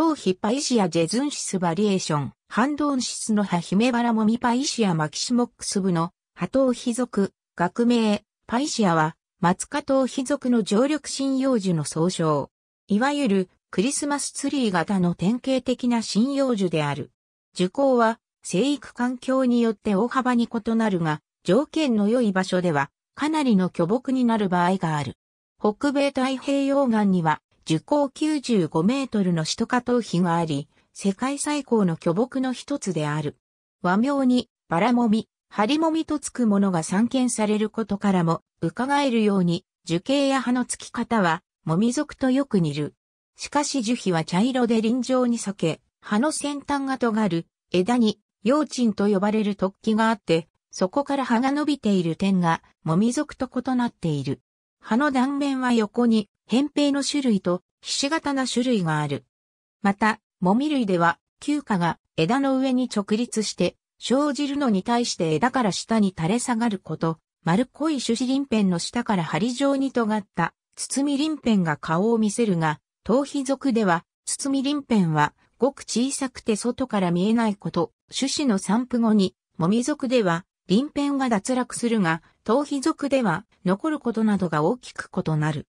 頭皮パイシアジェズンシスバリエーション、ハンドンシスの葉姫バラモミパイシアマキシモックス部の波頭皮属、学名、パイシアは、マツカ頭皮属の常緑針葉樹の総称。いわゆる、クリスマスツリー型の典型的な針葉樹である。樹高は、生育環境によって大幅に異なるが、条件の良い場所では、かなりの巨木になる場合がある。北米太平洋岸には、樹高95メートルの首都下頭碑があり、世界最高の巨木の一つである。和名に、バラもみ、ハリもみとつくものが散見されることからも、伺えるように、樹形や葉の付き方は、もみ族とよく似る。しかし樹皮は茶色で臨場に裂け、葉の先端が尖る、枝に、幼鎮と呼ばれる突起があって、そこから葉が伸びている点が、もみ族と異なっている。葉の断面は横に、扁平の種類とひし形な種類がある。また、もみ類では、球花が枝の上に直立して生じるのに対して枝から下に垂れ下がること、丸っこい種子鱗片の下から針状に尖った包み鱗片が顔を見せるが、頭皮属では包み鱗片はごく小さくて外から見えないこと、種子の散布後に、もみ属では鱗片が脱落するが、頭皮属では残ることなどが大きく異なる。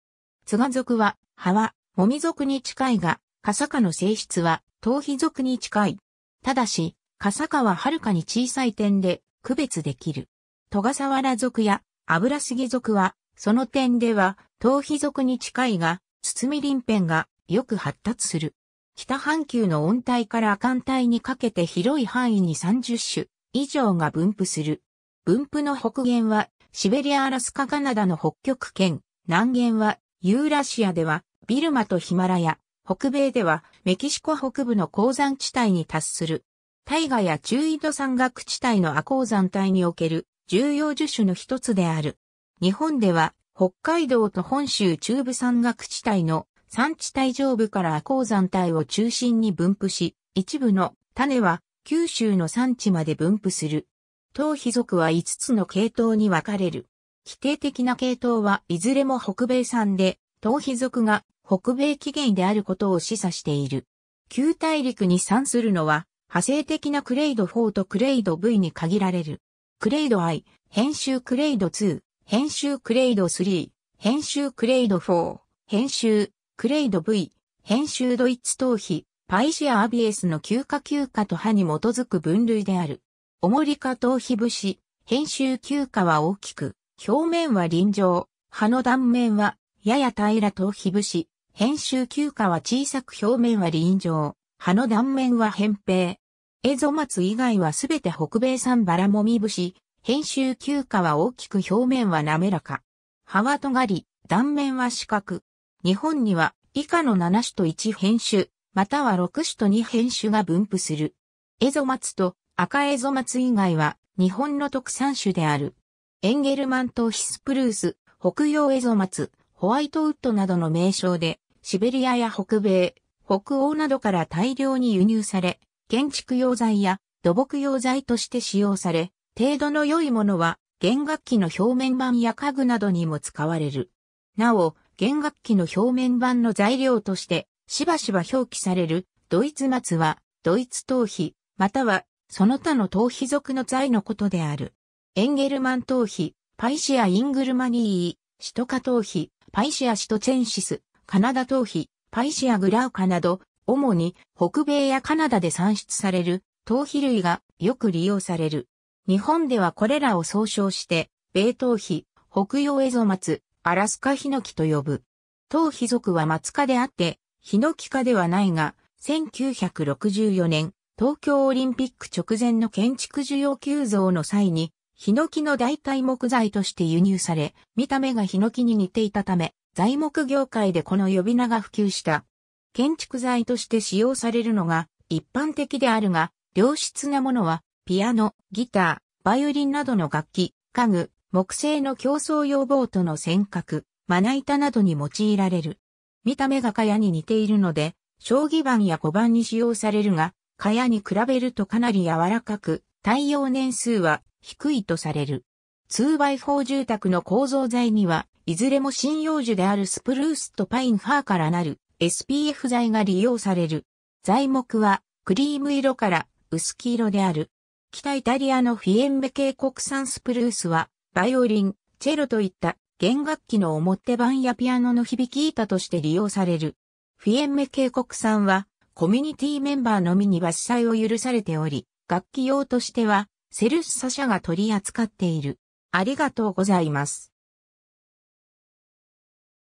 菅族は、葉は、もみ族に近いが、カサカの性質は、頭皮族に近い。ただし、カサカははるかに小さい点で、区別できる。トガサワラや、アブラスギは、その点では、頭皮族に近いが、包み鱗片が、よく発達する。北半球の温帯から亜寒帯にかけて広い範囲に30種以上が分布する。分布の北限はシベリア・アラスカ・カナダの北極圏、南限はユーラシアではビルマとヒマラヤ、北米ではメキシコ北部の鉱山地帯に達する。大河や中緯度山岳地帯の亜鉱山帯における重要樹種の一つである。日本では北海道と本州中部山岳地帯の山地帯上部から亜鉱山帯を中心に分布し、一部の種は九州の山地まで分布する。頭皮属は5つの系統に分かれる。否定的な系統はいずれも北米産で、頭皮属が北米起源であることを示唆している。旧大陸に産するのは、派生的なクレイド4とクレイド V に限られる。クレイド I、編集クレイド2、編集クレイド3、編集クレイド4、編集、クレイド V、編集ドイツ頭皮、パイシアアビエスの休暇休暇と歯に基づく分類である。オモリカ頭皮節、編集休暇は大きく、表面は臨場、葉の断面はやや平らと非ぶし、編集休暇は小さく表面は臨場、葉の断面は扁平。エゾマツ以外はすべて北米産バラもみ節、編集休暇は大きく表面は滑らか。葉は尖り、断面は四角。日本には以下の7種と1編集、または6種と2編集が分布する。エゾマツと赤エゾマツ以外は日本の特産種である。エンゲルマン島ヒスプルース、北洋エゾマツ、ホワイトウッドなどの名称で、シベリアや北米、北欧などから大量に輸入され、建築用材や土木用材として使用され、程度の良いものは弦楽器の表面板や家具などにも使われる。なお、弦楽器の表面板の材料として、しばしば表記される、ドイツ松は、ドイツ頭皮、または、その他の頭皮属の材のことである。エンゲルマン頭皮、パイシア・イングルマニー、シトカ頭皮、パイシア・シトチェンシス、カナダ頭皮、パイシア・グラウカなど、主に北米やカナダで産出される頭皮類がよく利用される。日本ではこれらを総称して、米頭皮、北洋エゾマツ、アラスカヒノキと呼ぶ。頭皮族はマツ科であって、ヒノキ科ではないが、1964年、東京オリンピック直前の建築需要急増の際に、ヒノキの代替木材として輸入され、見た目がヒノキに似ていたため、材木業界でこの呼び名が普及した。建築材として使用されるのが一般的であるが、良質なものは、ピアノ、ギター、バイオリンなどの楽器、家具、木製の競争用ボートの尖閣、まな板などに用いられる。見た目が蚊帳に似ているので、将棋盤や小盤に使用されるが、蚊帳に比べるとかなり柔らかく、耐用年数は低いとされる。2x4 住宅の構造材には、いずれも針葉樹であるスプルースとパインファーからなる SPF 材が利用される。材木はクリーム色から薄黄色である。北イタリアのフィエンベ系国産スプルースは、バイオリン、チェロといった弦楽器の表板やピアノの響き板として利用される。フィエンメ系国産は、コミュニティメンバーのみに伐採を許されており、楽器用としては、セルス社が取り扱っている。ありがとうございます。